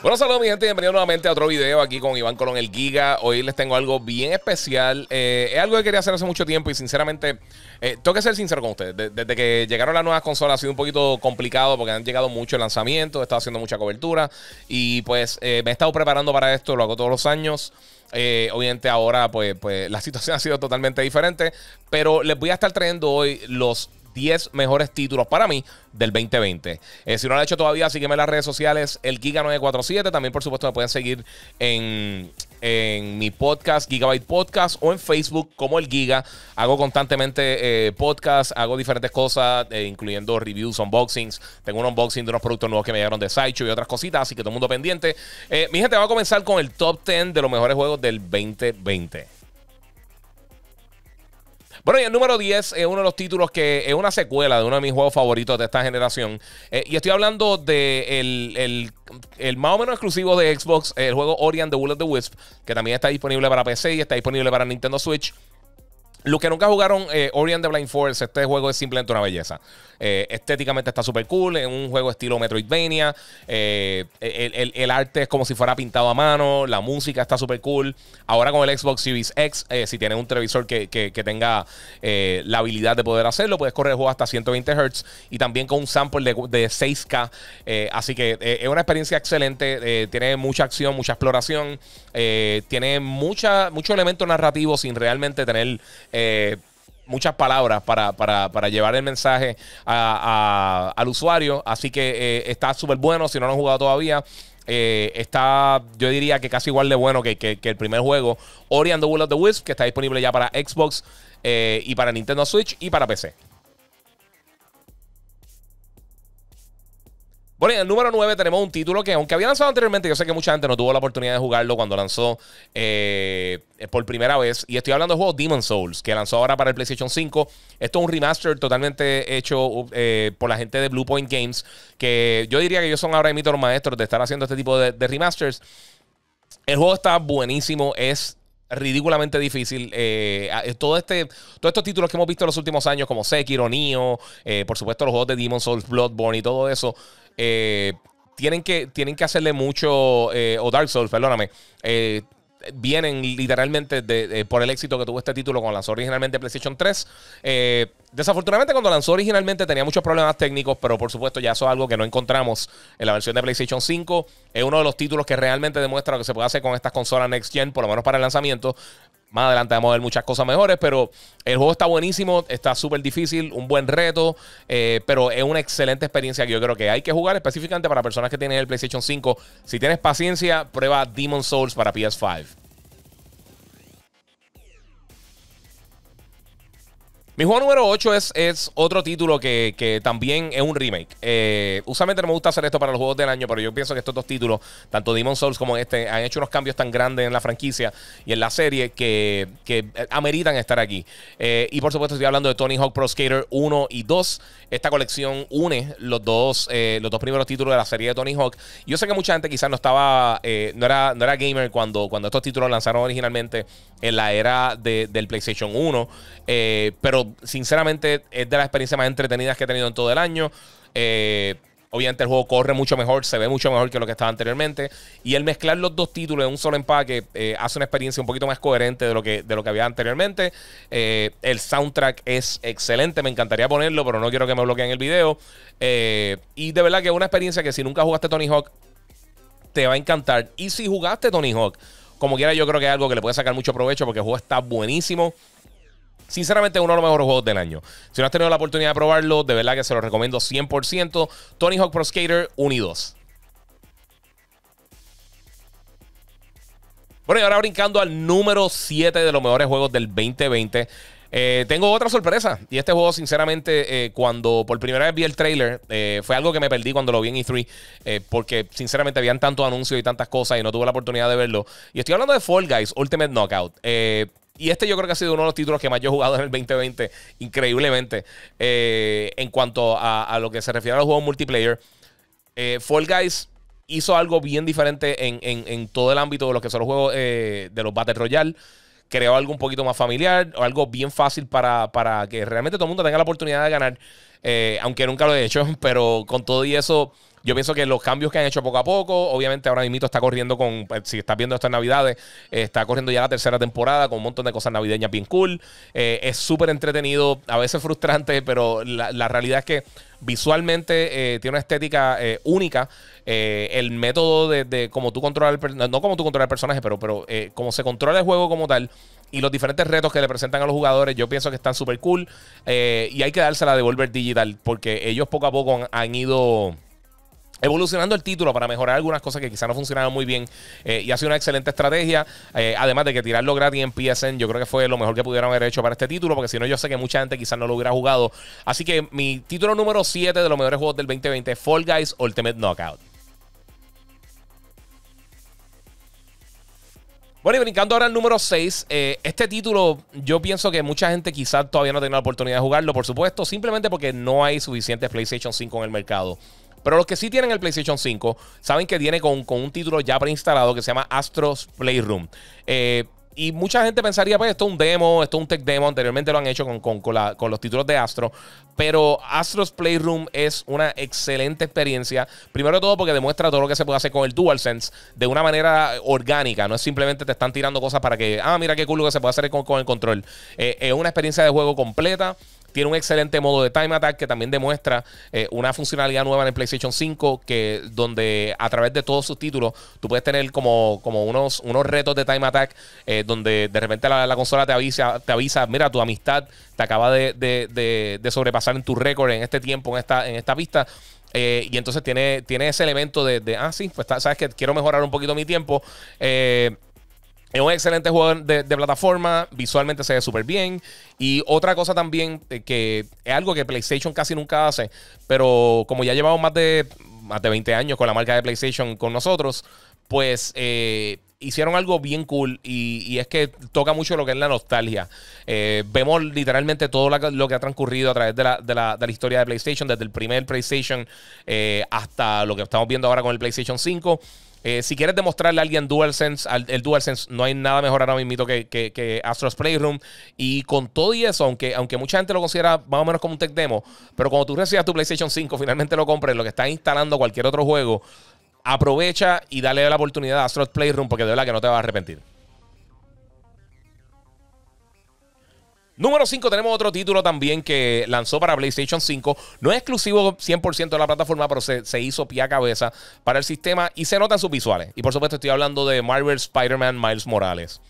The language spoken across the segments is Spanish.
Bueno, saludos mi gente, bienvenidos nuevamente a otro video aquí con Iván Colón el Giga. Hoy les tengo algo bien especial. Eh, es algo que quería hacer hace mucho tiempo y sinceramente, eh, tengo que ser sincero con ustedes. desde que llegaron las nuevas consolas ha sido un poquito complicado porque han llegado muchos lanzamientos, he estado haciendo mucha cobertura y pues eh, me he estado preparando para esto, lo hago todos los años. obviamente ahora pues, pues la situación ha sido totalmente diferente, pero les voy a estar trayendo hoy los 10 mejores títulos para mí del 2020. Eh, si no lo han hecho todavía, sígueme en las redes sociales, el Giga947. También, por supuesto, me pueden seguir en, en mi podcast, Gigabyte Podcast, o en Facebook como el Giga. Hago constantemente eh, podcasts, hago diferentes cosas, eh, incluyendo reviews, unboxings. Tengo un unboxing de unos productos nuevos que me llegaron de saicho y otras cositas, así que todo el mundo pendiente. mi gente va a comenzar con el top 10 de los mejores juegos del 2020. Bueno, y el número 10 es uno de los títulos que es una secuela de uno de mis juegos favoritos de esta generación. Eh, y estoy hablando de el, el, el, más o menos exclusivo de Xbox, el juego Ori de the Will of the Wisp, que también está disponible para PC y está disponible para Nintendo Switch. Los que nunca jugaron Orient eh, Ori the Blind Force, este juego es simplemente una belleza. Eh, estéticamente está súper cool, es un juego estilo Metroidvania. Eh, e-, el, arte es como si fuera pintado a mano, la música está súper cool. Ahora con el Xbox Series X, si tienes un televisor que, tenga la habilidad de poder hacerlo, puedes correr el juego hasta 120 Hz y también con un sample de, 6K. así que es una experiencia excelente, tiene mucha acción, mucha exploración, tiene mucha, mucho elemento narrativo sin realmente tener eh, muchas palabras para, para, para, llevar el mensaje al usuario. Así que eh, está súper bueno. Si no lo han jugado todavía, eh, está, yo diría que casi igual de bueno que, el primer juego. Ori and the Will of the Wisp, que está disponible ya para Xbox y para Nintendo Switch y para PC. Bueno, en el número 9 tenemos un título que, aunque había lanzado anteriormente, yo sé que mucha gente no tuvo la oportunidad de jugarlo cuando lanzó eh, por primera vez. Y estoy hablando del juego Demon Souls, que lanzó ahora para el PlayStation 5. Esto es un remaster totalmente hecho eh, por la gente de Blue Point Games, que yo diría que ellos son ahora mismo maestros de estar haciendo este tipo de remasters. El juego está buenísimo, es ridículamente difícil. Eh, eh, todo este, todos estos títulos que hemos visto en los últimos años, como Sekiro, Neo, eh, por supuesto los juegos de Demon Souls, Bloodborne y todo eso, eh, tienen, que, tienen que hacerle mucho, eh, o Dark Souls, perdóname, eh, vienen literalmente por el éxito que tuvo este título cuando lanzó originalmente PlayStation 3. Eh, desafortunadamente cuando lanzó originalmente tenía muchos problemas técnicos, pero por supuesto ya eso es algo que no encontramos en la versión de PlayStation 5. Es uno de los títulos que realmente demuestra lo que se puede hacer con estas consolas Next Gen, por lo menos para el lanzamiento. Más adelante vamos a ver muchas cosas mejores, pero el juego está buenísimo, está súper difícil, un buen reto, eh, pero es una excelente experiencia que yo creo que hay que jugar específicamente para personas que tienen el PlayStation 5. Si tienes paciencia, prueba Demon Souls para PS5. Mi juego número 8 es, es otro título que, también es un remake. Eh, usualmente no me gusta hacer esto para los juegos del año, pero yo pienso que estos dos títulos, tanto Demon Souls como este, han hecho unos cambios tan grandes en la franquicia y en la serie que, eh, ameritan estar aquí. Eh, y por supuesto estoy hablando de Tony Hawk Pro Skater 1 y 2. Esta colección une los dos, eh, los dos primeros títulos de la serie de Tony Hawk. Yo sé que mucha gente quizás no estaba, eh, no, era, era gamer cuando, cuando estos títulos lanzaron originalmente en la era del PlayStation 1, eh, pero sinceramente es de las experiencias más entretenidas que he tenido en todo el año. Eh, Obviamente el juego corre mucho mejor, se ve mucho mejor que lo que estaba anteriormente. Y el mezclar los dos títulos en un solo empaque eh, hace una experiencia un poquito más coherente de lo que, de lo que había anteriormente. Eh, el soundtrack es excelente, me encantaría ponerlo, pero no quiero que me bloqueen el video. Eh, y de verdad que es una experiencia que si nunca jugaste Tony Hawk, te va a encantar. Y si jugaste Tony Hawk, como quiera, yo creo que es algo que le puede sacar mucho provecho porque el juego está buenísimo. Sinceramente, uno de los mejores juegos del año. Si no has tenido la oportunidad de probarlo, de verdad que se lo recomiendo 100%. Tony Hawk Pro Skater 1 y 2. Bueno, y ahora brincando al número 7 de los mejores juegos del 2020. Eh, tengo otra sorpresa. Y este juego, sinceramente, eh, cuando por primera vez vi el trailer, eh, fue algo que me perdí cuando lo vi en E3. porque, sinceramente, habían tantos anuncios y tantas cosas y no tuve la oportunidad de verlo. Y estoy hablando de Fall Guys Ultimate Knockout y este yo creo que ha sido uno de los títulos que más yo he jugado en el 2020, increíblemente, eh, en cuanto a, lo que se refiere a los juegos multiplayer. Eh, Fall Guys hizo algo bien diferente en, todo el ámbito de los que son los juegos eh, de los Battle Royale. Creó algo un poquito más familiar, o algo bien fácil para, para que realmente todo el mundo tenga la oportunidad de ganar, aunque nunca lo he hecho, pero con todo y eso yo pienso que los cambios que han hecho poco a poco, obviamente ahora Nimito está corriendo con, eh, si estás viendo estas navidades, eh, está corriendo ya la tercera temporada con un montón de cosas navideñas bien cool. Eh, es súper entretenido, a veces frustrante, pero la, realidad es que visualmente tiene una estética única. el método de, cómo tú controlas el no como tú controlas el personaje, pero, pero cómo se controla el juego como tal y los diferentes retos que le presentan a los jugadores, yo pienso que están súper cool. y hay que dársela a Volver Digital porque ellos poco a poco han ido evolucionando el título para mejorar algunas cosas que quizás no funcionaron muy bien eh, y ha sido una excelente estrategia eh, además de que tirarlo gratis en PSN yo creo que fue lo mejor que pudieron haber hecho para este título porque si no yo sé que mucha gente quizás no lo hubiera jugado así que mi título número 7 de los mejores juegos del 2020 Fall Guys Ultimate Knockout Bueno, y brincando ahora al número 6, eh, este título yo pienso que mucha gente quizás todavía no ha tenido la oportunidad de jugarlo, por supuesto, simplemente porque no hay suficientes PlayStation 5 en el mercado. Pero los que sí tienen el PlayStation 5 saben que viene con, un título ya preinstalado que se llama Astros Playroom. Eh, y mucha gente pensaría, pues esto es un demo, esto es un tech demo, anteriormente lo han hecho con, con, los títulos de Astro, pero Astro's Playroom es una excelente experiencia, primero de todo porque demuestra todo lo que se puede hacer con el DualSense de una manera orgánica, no es simplemente te están tirando cosas para que, ah, mira qué cool que se puede hacer con, el control, eh, es una experiencia de juego completa tiene un excelente modo de Time Attack que también demuestra eh, una funcionalidad nueva en el PlayStation 5 que donde a través de todos sus títulos tú puedes tener como, como unos, unos retos de Time Attack eh, donde de repente la, consola te avisa, te avisa, mira, tu amistad te acaba de, sobrepasar en tu récord en este tiempo, en esta, en esta pista. Eh, y entonces tiene, tiene ese elemento de, ah, sí, pues sabes que quiero mejorar un poquito mi tiempo. Eh, es un excelente juego de, plataforma, visualmente se ve súper bien. Y otra cosa también eh, que es algo que PlayStation casi nunca hace, pero como ya llevamos más de, más de 20 años con la marca de PlayStation con nosotros, pues eh, hicieron algo bien cool y, es que toca mucho lo que es la nostalgia. Eh, vemos literalmente todo lo que ha transcurrido a través de la, historia de PlayStation, desde el primer PlayStation eh, hasta lo que estamos viendo ahora con el PlayStation 5. Eh, si quieres demostrarle a alguien DualSense, el DualSense, no hay nada mejor ahora mismo que, que, Astros Playroom. Y con todo y eso, aunque, aunque mucha gente lo considera más o menos como un tech demo, pero cuando tú recibas tu PlayStation 5, finalmente lo compres, lo que estás instalando cualquier otro juego, aprovecha y dale la oportunidad a Astros Playroom porque de verdad que no te vas a arrepentir. Número 5 tenemos otro título también que lanzó para PlayStation 5. No es exclusivo 100% de la plataforma, pero se, se, hizo pie a cabeza para el sistema y se notan sus visuales. Y por supuesto estoy hablando de Marvel Spider-Man Miles Morales.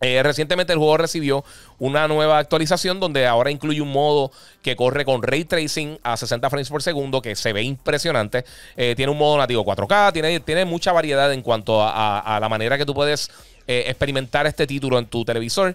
Eh, recientemente el juego recibió una nueva actualización donde ahora incluye un modo que corre con ray tracing a 60 frames por segundo que se ve impresionante. Eh, tiene un modo nativo 4K, tiene, tiene mucha variedad en cuanto a, la manera que tú puedes eh, experimentar este título en tu televisor.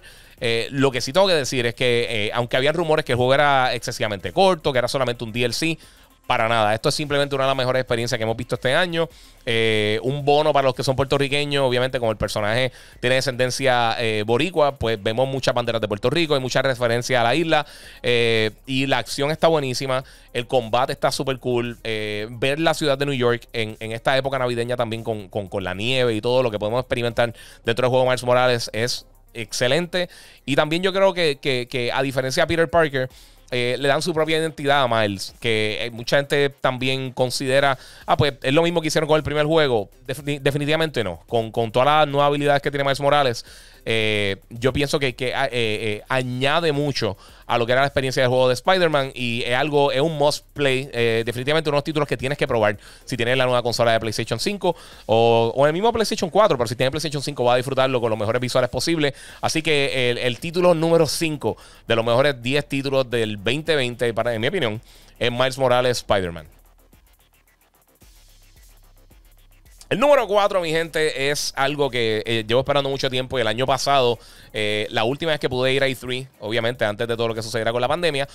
lo que sí tengo que decir es que aunque había rumores que el juego era excesivamente corto, que era solamente un DLC, para nada. Esto es simplemente una de las mejores experiencias que hemos visto este año. Eh, un bono para los que son puertorriqueños. Obviamente, como el personaje tiene descendencia eh, boricua, pues vemos muchas banderas de Puerto Rico y muchas referencias a la isla. Eh, y la acción está buenísima. El combate está súper cool. ver la ciudad de New York en, esta época navideña también con, la nieve y todo lo que podemos experimentar dentro del juego de Miles Morales es excelente. Y también yo creo que a diferencia de Peter Parker, eh, le dan su propia identidad a Miles, que eh, mucha gente también considera, ah, pues es lo mismo que hicieron con el primer juego. definitivamente no. Con, con todas las nuevas habilidades que tiene Miles Morales, eh, yo pienso que, ah, eh, eh, añade mucho a lo que era la experiencia del juego de Spider-Man y es algo, es un must play, definitivamente unos títulos que tienes que probar si tienes la nueva consola de PlayStation 5 o, el mismo PlayStation 4, pero si tienes PlayStation 5 va a disfrutarlo con los mejores visuales posibles. Así que el, título número 5 de los mejores 10 títulos del 2020, para, en mi opinión, es Miles Morales Spider-Man. El número 4, mi gente, es algo que eh, llevo esperando mucho tiempo y el año pasado, eh, la última vez que pude ir a E3, obviamente antes de todo lo que sucediera con la pandemia,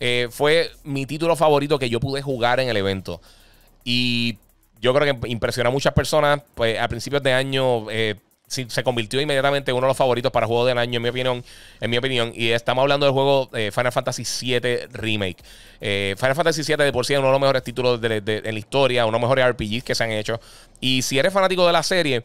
eh, fue mi título favorito que yo pude jugar en el evento. Y yo creo que impresionó a muchas personas. Pues a principios de año se convirtió inmediatamente en uno de los favoritos para juego del año, en mi opinión. En mi opinión. Y estamos hablando del juego eh, Final Fantasy VII Remake. Eh, Final Fantasy VII de por sí es uno de los mejores títulos de, en la historia, uno de los mejores RPGs que se han hecho. Y si eres fanático de la serie,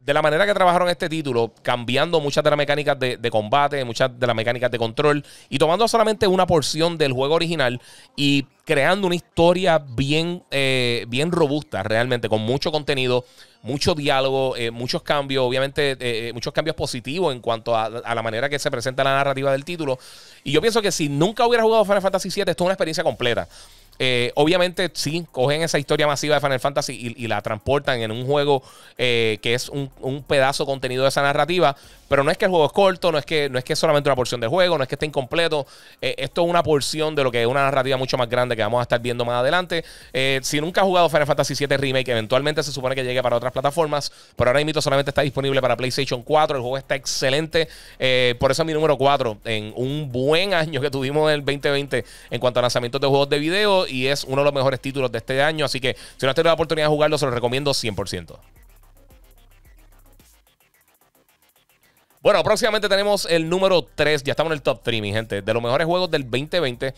de la manera que trabajaron este título, cambiando muchas de las mecánicas de, combate, muchas de las mecánicas de control, y tomando solamente una porción del juego original y creando una historia bien, eh, bien robusta realmente, con mucho contenido, mucho diálogo, eh, muchos cambios, obviamente eh, eh, muchos cambios positivos en cuanto a, la manera que se presenta la narrativa del título. Y yo pienso que si nunca hubiera jugado Final Fantasy VII, esto es una experiencia completa. obviamente, sí, cogen esa historia masiva de Final Fantasy y, la transportan en un juego que es un, pedazo contenido de esa narrativa, pero no es que el juego es corto, no es que, no es que solamente una porción de juego, no es que esté incompleto. Eh, esto es una porción de lo que es una narrativa mucho más grande que vamos a estar viendo más adelante. Eh, si nunca has jugado Final Fantasy VII Remake, eventualmente se supone que llegue para otras plataformas, pero ahora mismo solamente está disponible para PlayStation 4. El juego está excelente. Eh, por eso es mi número 4 en un buen año que tuvimos en el 2020 en cuanto a lanzamientos de juegos de video y es uno de los mejores títulos de este año. Así que si no has tenido la oportunidad de jugarlo, se lo recomiendo 100%. Bueno, próximamente tenemos el número 3. Ya estamos en el top 3, mi gente. De los mejores juegos del 2020.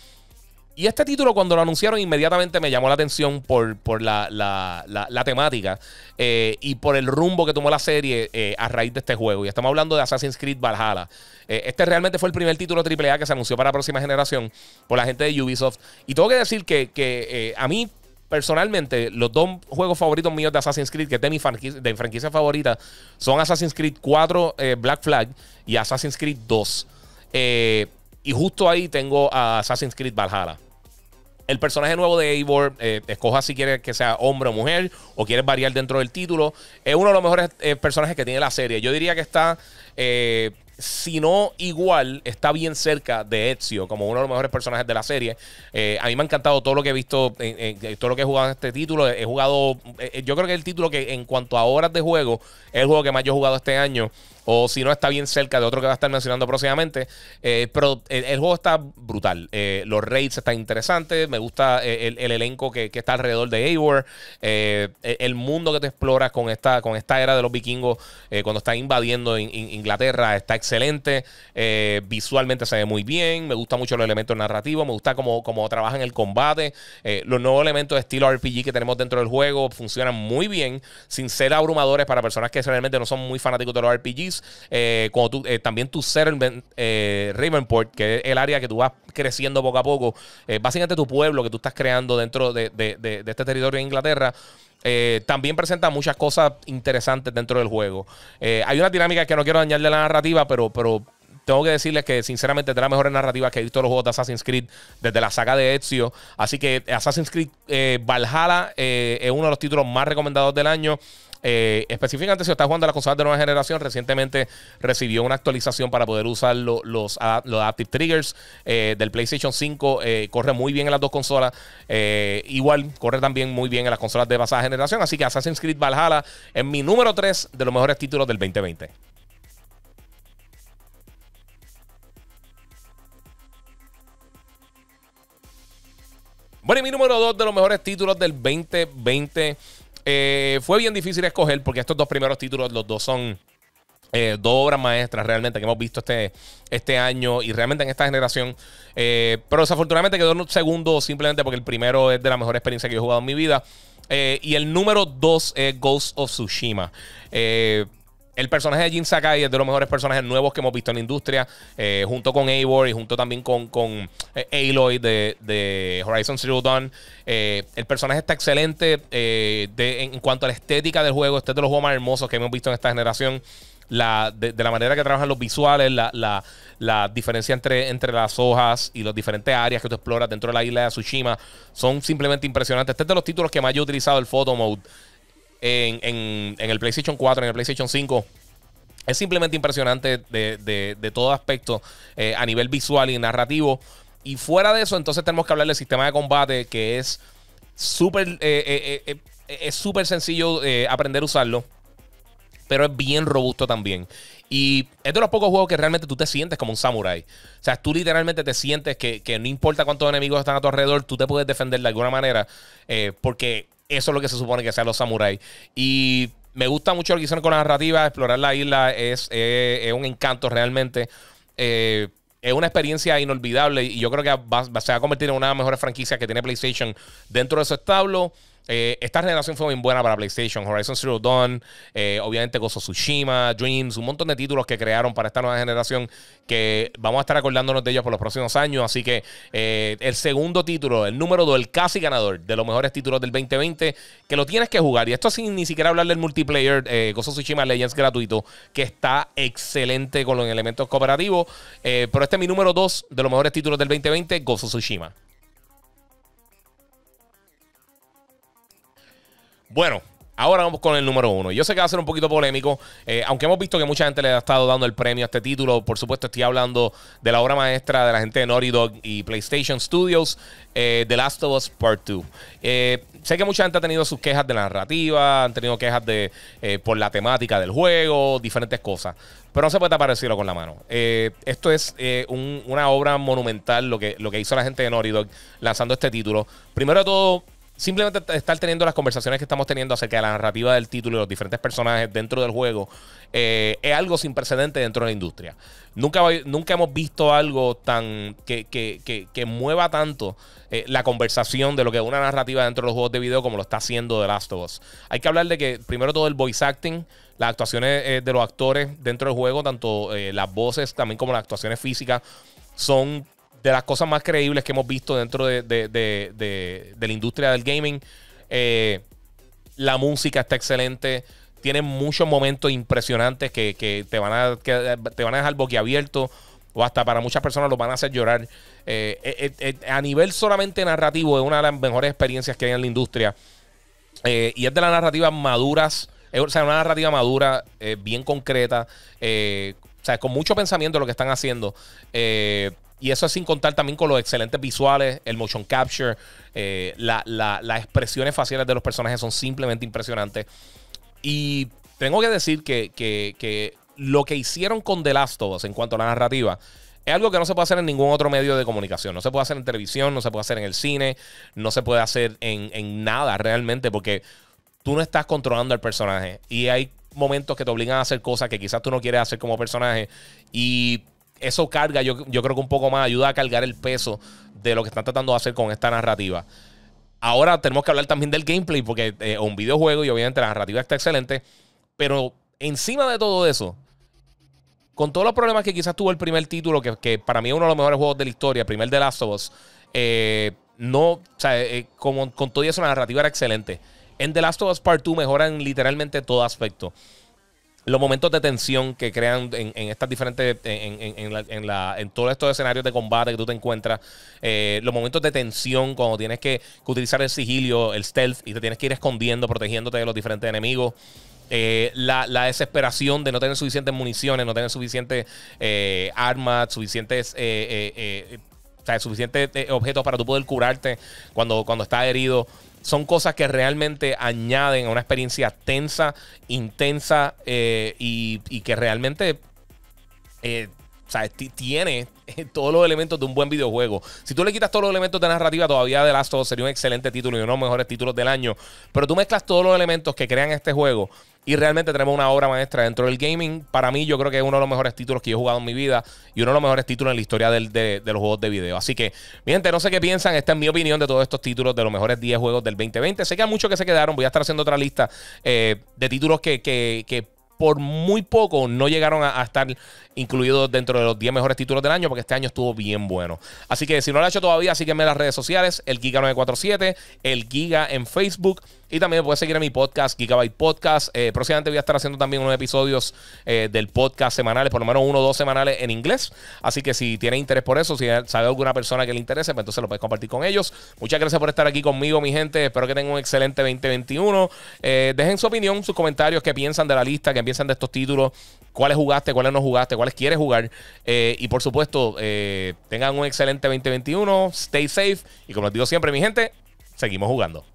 Y este título, cuando lo anunciaron, inmediatamente me llamó la atención por, la, la, la, temática eh, y por el rumbo que tomó la serie eh, a raíz de este juego. Y estamos hablando de Assassin's Creed Valhalla. Eh, este realmente fue el primer título AAA que se anunció para la próxima generación por la gente de Ubisoft. Y tengo que decir que, que a mí personalmente, los dos juegos favoritos míos de Assassin's Creed, que es de mi franquicia, favorita, son Assassin's Creed 4 eh, Black Flag y Assassin's Creed 2. Eh, y justo ahí tengo a Assassin's Creed Valhalla. El personaje nuevo de Eivor, eh, escoja si quieres que sea hombre o mujer, o quieres variar dentro del título. Es uno de los mejores personajes que tiene la serie. Yo diría que está si no igual, está bien cerca de Ezio, como uno de los mejores personajes de la serie. Eh, a mí me ha encantado todo lo que he visto, eh, todo lo que he jugado en este título. He jugado, eh, yo creo que el título que en cuanto a horas de juego, es el juego que más yo he jugado este año o si no está bien cerca de otro que va a estar mencionando próximamente. Eh, pero eh, el, juego está brutal. Eh, los raids están interesantes. Me gusta el, elenco que, está alrededor de Eivor. E, el mundo que te exploras con esta, con esta era de los vikingos cuando están invadiendo Inglaterra está excelente. visualmente se ve muy bien. Me gusta mucho los elementos narrativos. Me gusta cómo, cómo trabajan el combate. los nuevos elementos de estilo RPG que tenemos dentro del juego funcionan muy bien sin ser abrumadores para personas que realmente no son muy fanáticos de los RPGs eh, tú, eh, también tu settlement, eh, Ravenport, que es el área que tú vas creciendo poco a poco, básicamente tu pueblo que tú estás creando dentro de, este territorio de Inglaterra. también presenta muchas cosas interesantes dentro del juego. hay una dinámica que no quiero dañarle la narrativa, pero, pero tengo que decirles que sinceramente es de las mejores narrativas que he visto los juegos de Assassin's Creed desde la saga de Ezio. Así que Assassin's Creed eh, Valhalla eh, es uno de los títulos más recomendados del año. Eh, específicamente, si estás jugando a las consolas de nueva generación, recientemente recibió una actualización para poder usar los, los, Adaptive Triggers del PlayStation 5. corre muy bien en las dos consolas. igual, corre también muy bien en las consolas de pasada generación. Así que Assassin's Creed Valhalla es mi número 3 de los mejores títulos del 2020. Bueno, y mi número 2 de los mejores títulos del 2020. Eh, fue bien difícil escoger porque estos dos primeros títulos, los dos son eh, dos obras maestras realmente que hemos visto este, este año y realmente en esta generación. Eh, pero desafortunadamente quedó en un segundo simplemente porque el primero es de la mejor experiencia que he jugado en mi vida. y el número 2 es Ghost of Tsushima. El personaje de Jin Sakai es de los mejores personajes nuevos que hemos visto en la industria, eh, junto con Eivor y junto también con, eh, Aloy de, Horizon Zero Dawn. Eh, el personaje está excelente en cuanto a la estética del juego. Este es de los juegos más hermosos que hemos visto en esta generación. de, la manera que trabajan los visuales, la, diferencia entre, entre las hojas y las diferentes áreas que tú exploras dentro de la isla de Tsushima son simplemente impresionantes. Este es de los títulos que más yo he utilizado el photo mode en, el PlayStation 4, en el PlayStation 5. Es simplemente impresionante de, todo aspecto eh, a nivel visual y narrativo. Y fuera de eso, entonces tenemos que hablar del sistema de combate que es súper eh, eh, es súper sencillo aprender a usarlo. Pero es bien robusto también. Y es de los pocos juegos que realmente tú te sientes como un samurai O sea, tú literalmente te sientes que, no importa cuántos enemigos están a tu alrededor, tú te puedes defender de alguna manera. porque eso es lo que se supone que sean los samuráis. Y me gusta mucho lo que hicieron con la narrativa. Explorar la isla es, eh, un encanto realmente. Eh, es una experiencia inolvidable y yo creo que se va a convertir en una de las mejores franquicias que tiene PlayStation dentro de su establo. Eh, esta generación fue muy buena para PlayStation. Horizon Zero Dawn, eh, obviamente Gozo Tsushima, Dreams, un montón de títulos que crearon para esta nueva generación que vamos a estar acordándonos de ellos por los próximos años. Así que eh, el segundo título, el número 2, el casi ganador de los mejores títulos del 2020, que lo tienes que jugar. Y esto sin ni siquiera hablar del multiplayer Gozo Tsushima Legends gratuito, que está excelente con los elementos cooperativos. pero este es mi número 2 de los mejores títulos del 2020, Gozo Tsushima. Bueno, Ahora vamos con el número uno. Yo sé que va a ser un poquito polémico, eh, aunque hemos visto que mucha gente le ha estado dando el premio a este título. Por supuesto, estoy hablando de la obra maestra de la gente de Naughty Dog y PlayStation Studios, eh, The Last of Us Part 2. Eh, sé que mucha gente ha tenido sus quejas de narrativa, han tenido quejas de, por la temática del juego, diferentes cosas. Pero no se puede tapar con la mano. esto es una obra monumental, lo que, lo que hizo la gente de Naughty Dog lanzando este título. Primero de todo, simplemente estar teniendo las conversaciones que estamos teniendo acerca de la narrativa del título y los diferentes personajes dentro del juego eh, es algo sin precedente dentro de la industria. Nunca, nunca hemos visto algo tan que, que, mueva tanto eh, la conversación de lo que es una narrativa dentro de los juegos de video como lo está haciendo The Last of Us. Hay que hablar de que primero todo el voice acting, las actuaciones eh, de los actores dentro del juego, tanto las voces también como las actuaciones físicas, son de las cosas más creíbles que hemos visto dentro de, la industria del gaming. Eh, la música está excelente. Tiene muchos momentos impresionantes que, te, van a, que eh, te van a dejar boquiabierto o hasta para muchas personas lo van a hacer llorar. Eh, a nivel solamente narrativo, es una de las mejores experiencias que hay en la industria. y es de las narrativas maduras, o sea, una narrativa madura, bien concreta, o sea, con mucho pensamiento lo que están haciendo. Y eso es sin contar también con los excelentes visuales, el motion capture, eh, las expresiones faciales de los personajes son simplemente impresionantes. Y tengo que decir que, lo que hicieron con The Last of Us en cuanto a la narrativa es algo que no se puede hacer en ningún otro medio de comunicación. No se puede hacer en televisión, no se puede hacer en el cine, no se puede hacer en, en nada realmente porque tú no estás controlando al personaje. Y hay momentos que te obligan a hacer cosas que quizás tú no quieres hacer como personaje. Y eso carga, yo, creo que un poco más ayuda a cargar el peso de lo que están tratando de hacer con esta narrativa. Ahora tenemos que hablar también del gameplay, porque eh, es un videojuego y obviamente la narrativa está excelente. Pero encima de todo eso, con todos los problemas que quizás tuvo el primer título, que, para mí es uno de los mejores juegos de la historia, el primer de Last of Us, eh, no, o sea, eh, como, con todo eso la narrativa era excelente. En The Last of Us Part 2 mejoran literalmente todo aspecto los momentos de tensión que crean en, estas diferentes, en, la, en, en todos estos escenarios de combate que tú te encuentras, eh, los momentos de tensión cuando tienes que, utilizar el sigilio, el stealth, y te tienes que ir escondiendo, protegiéndote de los diferentes enemigos. Eh, la, desesperación de no tener suficientes municiones, no tener suficientes eh, armas, suficientes o sea, suficientes objetos para tú poder curarte cuando, cuando estás herido son cosas que realmente añaden a una experiencia tensa, intensa eh, y, que realmente eh, o sea, tiene eh, todos los elementos de un buen videojuego. Si tú le quitas todos los elementos de narrativa, todavía The Last of Us sería un excelente título y uno de los mejores títulos del año. Pero tú mezclas todos los elementos que crean este juego y realmente tenemos una obra maestra dentro del gaming. Para mí, yo creo que es uno de los mejores títulos que he jugado en mi vida y uno de los mejores títulos en la historia de, los juegos de video. Así que, mi gente, no sé qué piensan. Esta es mi opinión de todos estos títulos, de los mejores 10 juegos del 2020. Sé que hay muchos que se quedaron. Voy a estar haciendo otra lista eh, de títulos que, que por muy poco no llegaron a, estar incluidos dentro de los 10 mejores títulos del año, porque este año estuvo bien bueno. Así que si no lo ha hecho todavía, sígueme en las redes sociales, el Giga947, el Giga en Facebook. Y también puedes seguir a mi podcast, Gigabyte Podcast. Eh, próximamente voy a estar haciendo también unos episodios eh, del podcast semanales, por lo menos uno o dos semanales en inglés. Así que si tiene interés por eso, si sabe alguna persona que le interese, pues entonces lo puedes compartir con ellos. Muchas gracias por estar aquí conmigo, mi gente. Espero que tengan un excelente 2021. Eh, dejen su opinión, sus comentarios, qué piensan de la lista, qué piensan de estos títulos cuáles jugaste, cuáles no jugaste, cuáles quieres jugar. y por supuesto, tengan un excelente 2021, stay safe. Y como les digo siempre, mi gente, seguimos jugando.